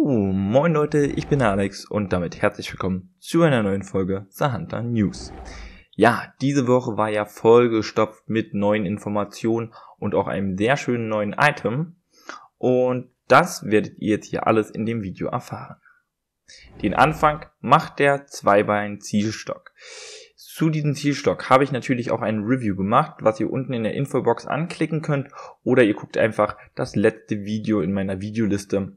Oh, moin Leute, ich bin der Alex und damit herzlich willkommen zu einer neuen Folge The Hunter News. Ja, diese Woche war ja vollgestopft mit neuen Informationen und auch einem sehr schönen neuen Item und das werdet ihr jetzt hier alles in dem Video erfahren. Den Anfang macht der Zweibein-Zielstock. Zu diesem Zielstock habe ich natürlich auch ein Review gemacht, was ihr unten in der Infobox anklicken könnt oder ihr guckt einfach das letzte Video in meiner Videoliste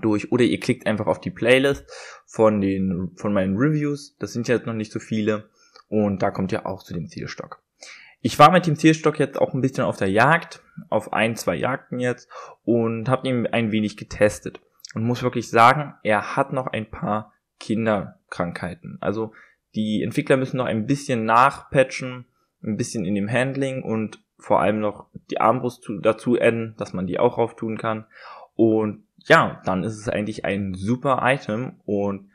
durch oder ihr klickt einfach auf die Playlist von den von meinen Reviews. Das sind jetzt noch nicht so viele und da kommt ihr auch zu dem Zielstock. Ich war mit dem Zielstock jetzt auch ein bisschen auf der Jagd, auf ein, zwei Jagden jetzt und habe ihn ein wenig getestet und muss wirklich sagen, er hat noch ein paar Kinderkrankheiten. Also die Entwickler müssen noch ein bisschen nachpatchen, ein bisschen in dem Handling und vor allem noch die Armbrust dazu enden, dass man die auch rauf tun kann. Und ja, dann ist es eigentlich ein super Item und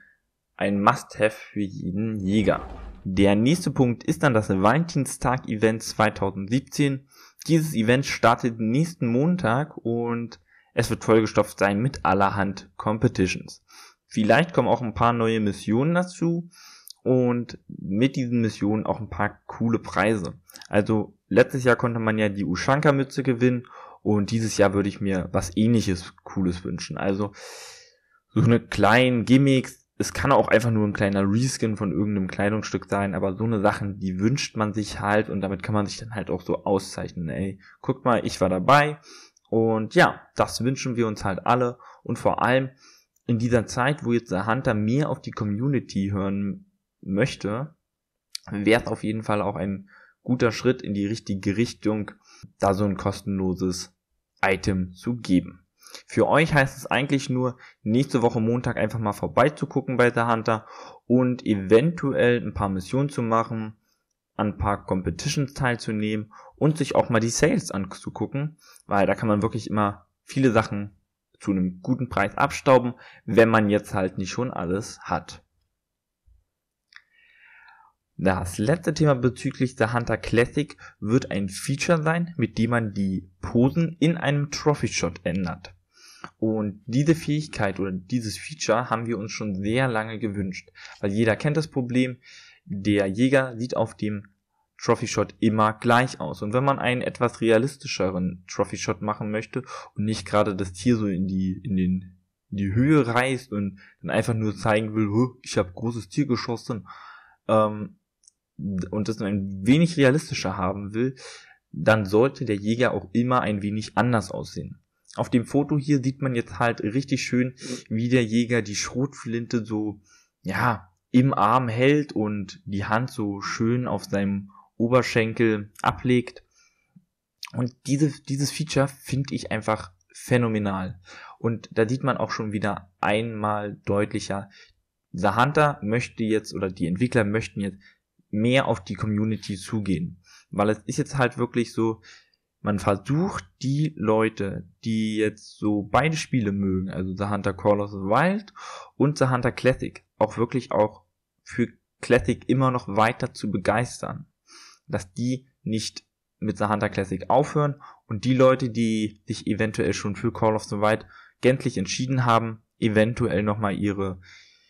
ein Must-Have für jeden Jäger. Der nächste Punkt ist dann das Valentinstag-Event 2017. Dieses Event startet nächsten Montag und es wird vollgestopft sein mit allerhand Competitions. Vielleicht kommen auch ein paar neue Missionen dazu und mit diesen Missionen auch ein paar coole Preise. Also letztes Jahr konnte man ja die Ushanka-Mütze gewinnen und dieses Jahr würde ich mir was ähnliches Cooles wünschen. Also so eine kleinen Gimmicks. Es kann auch einfach nur ein kleiner Reskin von irgendeinem Kleidungsstück sein, aber so eine Sachen, die wünscht man sich halt und damit kann man sich dann halt auch so auszeichnen. Ey, guck mal, ich war dabei und ja, das wünschen wir uns halt alle und vor allem in dieser Zeit, wo jetzt der Hunter mehr auf die Community hören möchte, wäre es auf jeden Fall auch ein guter Schritt in die richtige Richtung, da so ein kostenloses Item zu geben. Für euch heißt es eigentlich nur, nächste Woche Montag einfach mal vorbeizugucken bei The Hunter und eventuell ein paar Missionen zu machen, an ein paar Competitions teilzunehmen und sich auch mal die Sales anzugucken, weil da kann man wirklich immer viele Sachen zu einem guten Preis abstauben, wenn man jetzt halt nicht schon alles hat. Das letzte Thema bezüglich der Hunter Classic wird ein Feature sein, mit dem man die Posen in einem Trophy Shot ändert. Und diese Fähigkeit oder dieses Feature haben wir uns schon sehr lange gewünscht, weil jeder kennt das Problem, der Jäger sieht auf dem Trophy Shot immer gleich aus. Und wenn man einen etwas realistischeren Trophy Shot machen möchte und nicht gerade das Tier so in die, in den, in die Höhe reißt und dann einfach nur zeigen will, ich habe großes Tier geschossen, ähm, und das nur ein wenig realistischer haben will, dann sollte der Jäger auch immer ein wenig anders aussehen. Auf dem Foto hier sieht man jetzt halt richtig schön, wie der Jäger die Schrotflinte so, ja, im Arm hält und die Hand so schön auf seinem Oberschenkel ablegt. Und diese, dieses Feature finde ich einfach phänomenal. Und da sieht man auch schon wieder einmal deutlicher, The Hunter möchte jetzt oder die Entwickler möchten jetzt mehr auf die Community zugehen. Weil es ist jetzt halt wirklich so, man versucht die Leute, die jetzt so beide Spiele mögen, also The Hunter Call of the Wild und The Hunter Classic, auch wirklich auch für Classic immer noch weiter zu begeistern. Dass die nicht mit The Hunter Classic aufhören und die Leute, die sich eventuell schon für Call of the Wild gänzlich entschieden haben, eventuell nochmal ihre,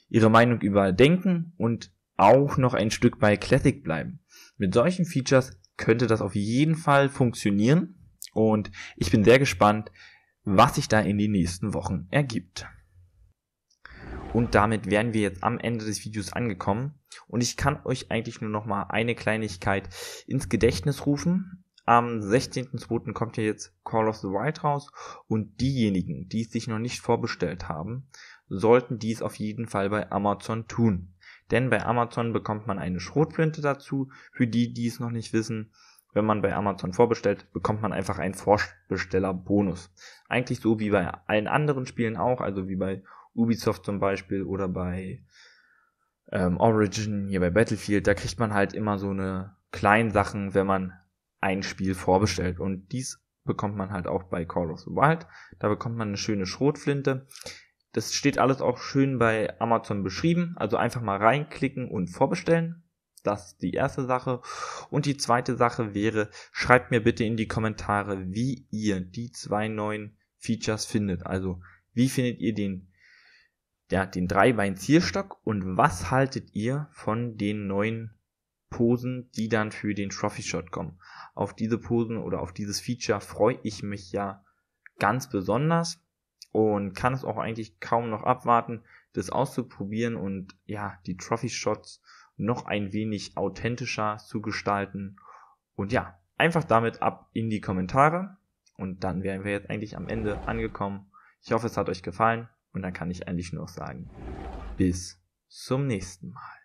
ihre Meinung überdenken und auch noch ein Stück bei Classic bleiben. Mit solchen Features könnte das auf jeden Fall funktionieren und ich bin sehr gespannt, was sich da in den nächsten Wochen ergibt. Und damit wären wir jetzt am Ende des Videos angekommen und ich kann euch eigentlich nur noch mal eine Kleinigkeit ins Gedächtnis rufen. Am 16.02. kommt ja jetzt Call of the Wild raus und diejenigen, die es sich noch nicht vorbestellt haben, sollten dies auf jeden Fall bei Amazon tun. Denn bei Amazon bekommt man eine Schrotflinte dazu. Für die, die es noch nicht wissen, wenn man bei Amazon vorbestellt, bekommt man einfach einen Vorbestellerbonus. Eigentlich so wie bei allen anderen Spielen auch, also wie bei Ubisoft zum Beispiel oder bei ähm, Origin, hier bei Battlefield, da kriegt man halt immer so eine kleinen Sachen, wenn man ein Spiel vorbestellt. Und dies bekommt man halt auch bei Call of the Wild. Da bekommt man eine schöne Schrotflinte. Das steht alles auch schön bei Amazon beschrieben. Also einfach mal reinklicken und vorbestellen. Das ist die erste Sache. Und die zweite Sache wäre, schreibt mir bitte in die Kommentare, wie ihr die zwei neuen Features findet. Also, wie findet ihr den, ja, den Dreibein-Zierstock und was haltet ihr von den neuen Posen, die dann für den Trophy Shot kommen? Auf diese Posen oder auf dieses Feature freue ich mich ja ganz besonders und kann es auch eigentlich kaum noch abwarten, das auszuprobieren und ja, die Trophy Shots noch ein wenig authentischer zu gestalten. Und ja, einfach damit ab in die Kommentare. Und dann wären wir jetzt eigentlich am Ende angekommen. Ich hoffe, es hat euch gefallen. Und dann kann ich eigentlich nur sagen, bis zum nächsten Mal.